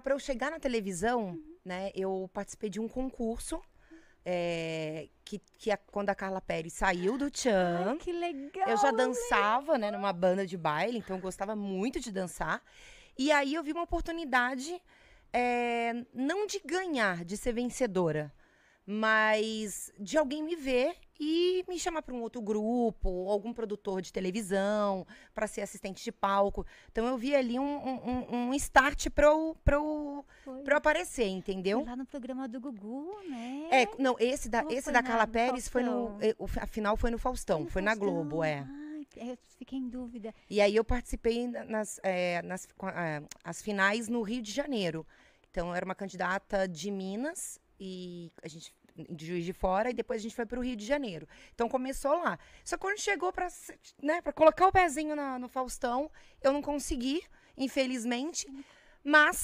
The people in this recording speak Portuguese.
para eu chegar na televisão, uhum. né, eu participei de um concurso. É, que, que a, quando a Carla Pérez saiu do Tchan. Ai, que legal! Eu já né? dançava, né, numa banda de baile, então eu gostava muito de dançar. E aí eu vi uma oportunidade, é, não de ganhar, de ser vencedora, mas de alguém me ver e me chamar para um outro grupo, algum produtor de televisão, para ser assistente de palco. Então eu vi ali um, um, um start para eu, pra eu, aparecer, entendeu? Foi lá no programa do Gugu, né? É, não, esse da, esse da Carla Pérez foi no. A final foi no Faustão, foi, no foi Faustão. na Globo, é. eu fiquei em dúvida. E aí eu participei nas, é, nas as finais no Rio de Janeiro. Então, eu era uma candidata de Minas e a gente de Juiz de Fora e depois a gente foi para o Rio de Janeiro. Então começou lá. Só que quando chegou para né, pra colocar o pezinho na, no Faustão, eu não consegui, infelizmente. Mas